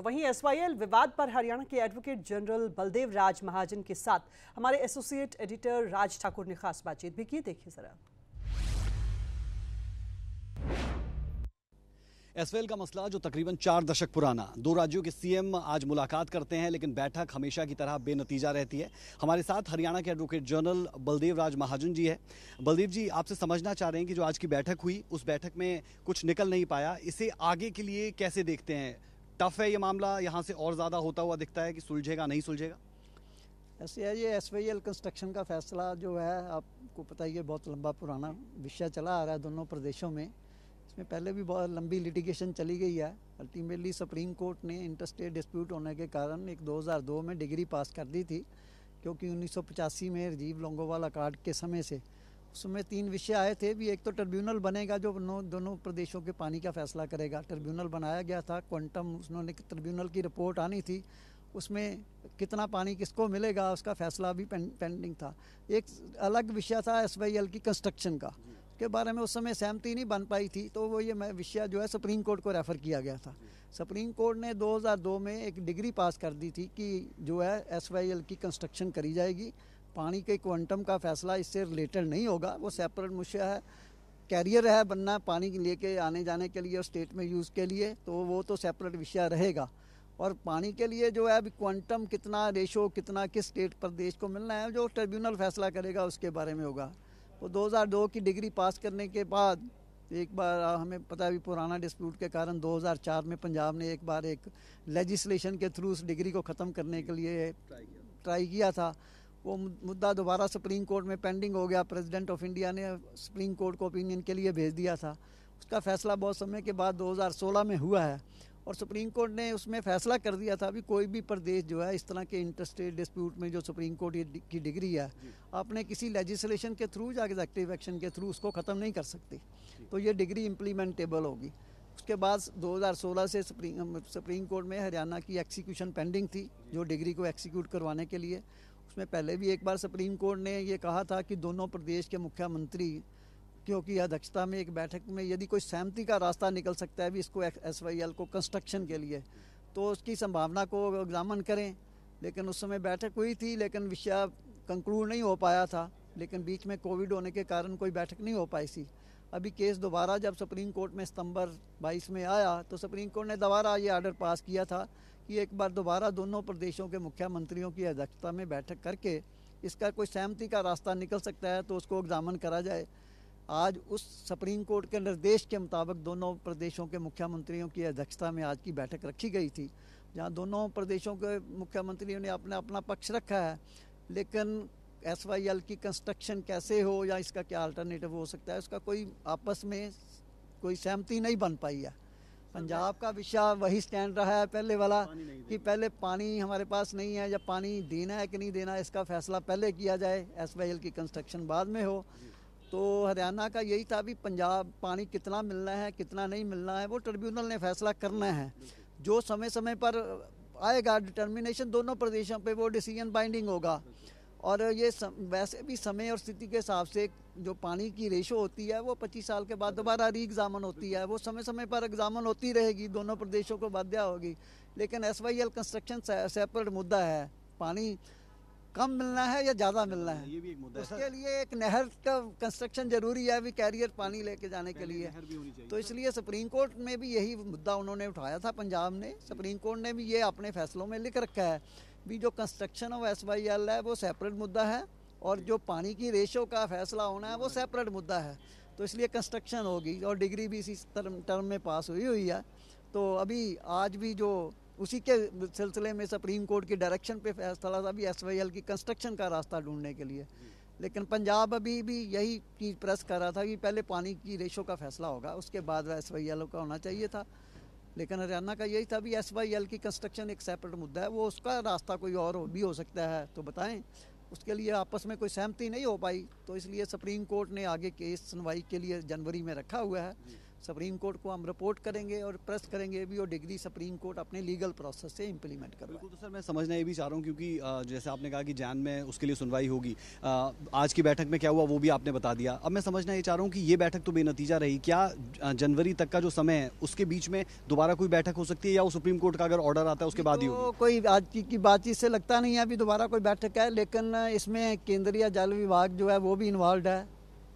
तो वहीं एसवाईएल विवाद पर हरियाणा के एडवोकेट जनरल बलदेव राज महाजन के साथ हमारे एसोसिएट एडिटर राज ठाकुर ने खास बातचीत भी की देखिए जरा एसवेल का मसला जो तकरीबन चार दशक पुराना दो राज्यों के सीएम आज मुलाकात करते हैं लेकिन बैठक हमेशा की तरह बेनतीजा रहती है हमारे साथ हरियाणा के एडवोकेट जनरल बलदेव राज महाजन जी है बलदेव जी आपसे समझना चाह रहे हैं कि जो आज की बैठक हुई उस बैठक में कुछ निकल नहीं पाया इसे आगे के लिए कैसे देखते हैं टफ है ये मामला यहाँ से और ज़्यादा होता हुआ दिखता है कि सुलझेगा नहीं सुलझेगा ऐसे है ये एस कंस्ट्रक्शन का फैसला जो है आपको पता ही है बहुत लंबा पुराना विषय चला आ रहा है दोनों प्रदेशों में इसमें पहले भी बहुत लंबी लिटिगेशन चली गई है अल्टीमेटली सुप्रीम कोर्ट ने इंटरस्टेट डिस्प्यूट होने के कारण एक 2002 में डिग्री पास कर दी थी क्योंकि उन्नीस में राजीव लोंगोवाल अकार्ड के समय से उसमें तीन विषय आए थे भी एक तो ट्रिब्यूनल बनेगा जो दोनों प्रदेशों के पानी का फैसला करेगा ट्रिब्यूनल बनाया गया था क्वांटम उन्होंने ट्रिब्यूनल की रिपोर्ट आनी थी उसमें कितना पानी किसको मिलेगा उसका फैसला भी पेंडिंग था एक अलग विषय था एस की कंस्ट्रक्शन का के बारे में उस समय सहमति नहीं बन पाई थी तो वो ये विषय जो है सुप्रीम कोर्ट को रेफ़र किया गया था सुप्रीम कोर्ट ने 2002 में एक डिग्री पास कर दी थी कि जो है एस की कंस्ट्रक्शन करी जाएगी पानी के क्वांटम का फैसला इससे रिलेटेड नहीं होगा वो सेपरेट मुश्य है कैरियर है बनना पानी लेके आने जाने के लिए और स्टेट में यूज़ के लिए तो वो तो सेपरेट विषय रहेगा और पानी के लिए जो है अभी क्वांटम कितना रेशो कितना किस स्टेट प्रदेश को मिलना है जो ट्रिब्यूनल फैसला करेगा उसके बारे में होगा वो तो 2002 की डिग्री पास करने के बाद एक बार हमें पता है पुराना डिस्प्यूट के कारण 2004 में पंजाब ने एक बार एक लेजिस्लेशन के थ्रू उस डिग्री को ख़त्म करने के लिए ट्राई किया था वो मुद्दा दोबारा सुप्रीम कोर्ट में पेंडिंग हो गया प्रेसिडेंट ऑफ इंडिया ने सुप्रीम कोर्ट को ओपिनियन के लिए भेज दिया था उसका फैसला बहुत समय के बाद 2016 में हुआ है और सुप्रीम कोर्ट ने उसमें फैसला कर दिया था भी कोई भी प्रदेश जो है इस तरह के इंटरस्टेट डिस्प्यूट में जो सुप्रीम कोर्ट की डिग्री है आपने किसी लेजिस्लेशन के थ्रू या एग्जेक्टिव एक्शन के थ्रू उसको ख़त्म नहीं कर सकती तो ये डिग्री इम्प्लीमेंटेबल होगी उसके बाद 2016 से सुप्रीम सुप्रीम कोर्ट में हरियाणा की एक्सीक्यूशन पेंडिंग थी जो डिग्री को एक्सीक्यूट करवाने के लिए उसमें पहले भी एक बार सुप्रीम कोर्ट ने ये कहा था कि दोनों प्रदेश के मुख्यमंत्री क्योंकि अध्यक्षता में एक बैठक में यदि कोई सहमति का रास्ता निकल सकता है भी इसको एस वाई एल को कंस्ट्रक्शन के लिए तो उसकी संभावना को एग्जामन करें लेकिन उस समय बैठक हुई थी लेकिन विषय कंक्लूड नहीं हो पाया था लेकिन बीच में कोविड होने के कारण कोई बैठक नहीं हो पाई थी अभी केस दोबारा जब सुप्रीम कोर्ट में सितंबर 22 में आया तो सुप्रीम कोर्ट ने दोबारा ये आर्डर पास किया था कि एक बार दोबारा दोनों प्रदेशों के मुख्यमंत्रियों की अध्यक्षता में बैठक करके इसका कोई सहमति का रास्ता निकल सकता है तो उसको एग्जामन करा जाए आज उस सुप्रीम कोर्ट के निर्देश के मुताबिक दोनों प्रदेशों के मुख्यमंत्रियों की अध्यक्षता में आज की बैठक रखी गई थी जहां दोनों प्रदेशों के मुख्यमंत्रियों ने अपना अपना पक्ष रखा है लेकिन एस वाई एल की कंस्ट्रक्शन कैसे हो या इसका क्या अल्टरनेटिव हो सकता है उसका कोई आपस में कोई सहमति नहीं बन पाई है पंजाब का विषय वही स्टैंड रहा है पहले वाला कि पहले पानी हमारे पास नहीं है या पानी देना है कि नहीं देना इसका फैसला पहले किया जाए एस की कंस्ट्रक्शन बाद में हो तो हरियाणा का यही था भी पंजाब पानी कितना मिलना है कितना नहीं मिलना है वो ट्रिब्यूनल ने फैसला करना है जो समय समय पर आएगा डिटर्मिनेशन दोनों प्रदेशों पे वो डिसीजन बाइंडिंग होगा और ये सम, वैसे भी समय और स्थिति के हिसाब से जो पानी की रेशो होती है वो 25 साल के बाद दोबारा री एग्जामन होती है वो समय समय पर एग्जामन होती रहेगी दोनों प्रदेशों को बाध्या होगी लेकिन S Y L construction separate मुद्दा है पानी कम मिलना है या ज़्यादा मिलना है ये भी एक मुद्दा उसके लिए एक नहर का कंस्ट्रक्शन जरूरी है अभी कैरियर पानी लेके जाने के लिए तो इसलिए सुप्रीम कोर्ट में भी यही मुद्दा उन्होंने उठाया था पंजाब ने सुप्रीम कोर्ट ने भी ये अपने फैसलों में लिख रखा है भी जो construction of S Y L है वो सेपरेट मुद्दा है और जो पानी की रेशो का फैसला होना है वो सेपरेट हाँ। मुद्दा है तो इसलिए कंस्ट्रक्शन होगी और डिग्री भी इसी टर्म टर्म में पास हुई हुई है तो अभी आज भी जो उसी के सिलसिले में सुप्रीम कोर्ट के डायरेक्शन पे फैसला था अभी एस वाई एल की कंस्ट्रक्शन का रास्ता ढूंढने के लिए लेकिन पंजाब अभी भी यही चीज़ प्रेस कर रहा था कि पहले पानी की रेशो का फैसला होगा उसके बाद एस वाई एल का होना चाहिए था लेकिन हरियाणा का यही था भी एस वाई एल की कंस्ट्रक्शन एक सेपरेट मुद्दा है वो उसका रास्ता कोई और हो, भी हो सकता है तो बताएं उसके लिए आपस में कोई सहमति नहीं हो पाई तो इसलिए सुप्रीम कोर्ट ने आगे केस सुनवाई के लिए जनवरी में रखा हुआ है सुप्रीम कोर्ट को हम रिपोर्ट करेंगे और प्रेस करेंगे भी और डिग्री सुप्रीम कोर्ट अपने लीगल प्रोसेस से इम्प्लीमेंट कर बिल्कुल तो सर मैं समझना ये भी चाह रहा हूँ क्योंकि जैसे आपने कहा कि जैन में उसके लिए सुनवाई होगी आज की बैठक में क्या हुआ वो भी आपने बता दिया अब मैं समझना ये चाह रहा हूँ कि ये बैठक तो बेनतीजा रही क्या जनवरी तक का जो समय है उसके बीच में दोबारा कोई बैठक हो सकती है या वो सुप्रीम कोर्ट का अगर ऑर्डर आता है उसके बाद ही तो कोई आज की बातचीत से लगता नहीं है अभी दोबारा कोई बैठक है लेकिन इसमें केंद्रीय जल विभाग जो है वो भी इन्वॉल्व है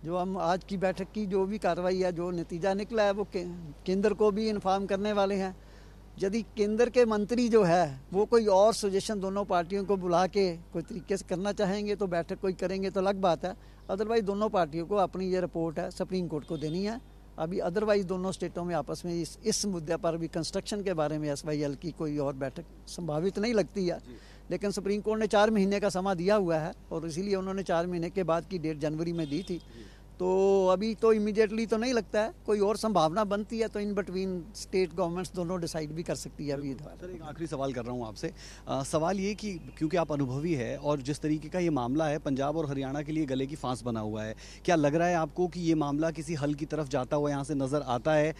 जो हम आज की बैठक की जो भी कार्रवाई है जो नतीजा निकला है वो के, केंद्र को भी इन्फॉर्म करने वाले हैं यदि केंद्र के मंत्री जो है वो कोई और सजेशन दोनों पार्टियों को बुला के कोई तरीके से करना चाहेंगे तो बैठक कोई करेंगे तो अलग बात है अदरवाइज दोनों पार्टियों को अपनी ये रिपोर्ट है सुप्रीम कोर्ट को देनी है अभी अदरवाइज दोनों स्टेटों में आपस में इस इस मुद्दे पर भी कंस्ट्रक्शन के बारे में एस की कोई और बैठक संभावित नहीं लगती है लेकिन सुप्रीम कोर्ट ने चार महीने का समय दिया हुआ है और इसीलिए उन्होंने चार महीने के बाद की डेट जनवरी में दी थी तो अभी तो इमीडिएटली तो नहीं लगता है कोई और संभावना बनती है तो इन बिटवीन स्टेट गवर्नमेंट्स दोनों डिसाइड भी कर सकती है अभी सर एक आखिरी सवाल कर रहा हूँ आपसे सवाल ये कि क्योंकि आप अनुभवी है और जिस तरीके का ये मामला है पंजाब और हरियाणा के लिए गले की फांस बना हुआ है क्या लग रहा है आपको कि ये मामला किसी हल की तरफ जाता हुआ यहाँ से नज़र आता है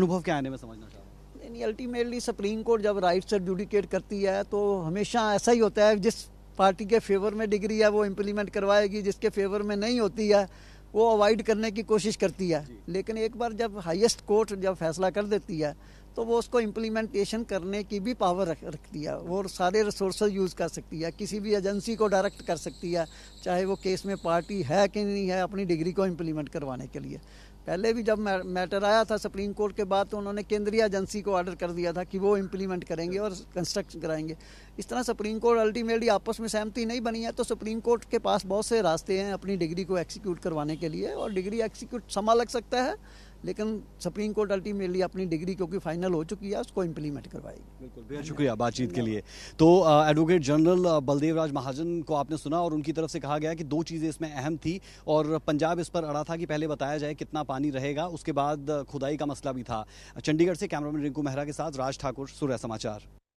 अनुभव क्या आने में समझना चाहता यानी अल्टीमेटली सुप्रीम कोर्ट जब राइट से एडजुडिकेट करती है तो हमेशा ऐसा ही होता है जिस पार्टी के फेवर में डिग्री है वो इम्प्लीमेंट करवाएगी जिसके फेवर में नहीं होती है वो अवॉइड करने की कोशिश करती है लेकिन एक बार जब हाईएस्ट कोर्ट जब फैसला कर देती है तो वो उसको इम्प्लीमेंटेशन करने की भी पावर रख रखती है वो सारे रिसोर्स यूज़ कर सकती है किसी भी एजेंसी को डायरेक्ट कर सकती है चाहे वो केस में पार्टी है कि नहीं है अपनी डिग्री को इम्प्लीमेंट करवाने के लिए पहले भी जब मैटर आया था सुप्रीम कोर्ट के बाद तो उन्होंने केंद्रीय एजेंसी को ऑर्डर कर दिया था कि वो इम्प्लीमेंट करेंगे और कंस्ट्रक्शन कराएंगे इस तरह सुप्रीम कोर्ट अल्टीमेटली आपस में सहमति नहीं बनी है तो सुप्रीम कोर्ट के पास बहुत से रास्ते हैं अपनी डिग्री को एक्सिक्यूट करवाने के लिए और डिग्री एक्सिक्यूट समा लग सकता है लेकिन सुप्रीम कोर्ट अल्टीमेटली अपनी डिग्री क्योंकि फाइनल हो चुकी है उसको इम्प्लीमेंट करवाएगी बिल्कुल बेहद शुक्रिया बातचीत के लिए तो एडवोकेट जनरल बलदेव राज महाजन को आपने सुना और उनकी तरफ से कहा गया कि दो चीज़ें इसमें अहम थी और पंजाब इस पर अड़ा था कि पहले बताया जाए कितना पानी रहेगा उसके बाद खुदाई का मसला भी था चंडीगढ़ से कैमरामैन रिंकू मेहरा के साथ राज ठाकुर सूर्य समाचार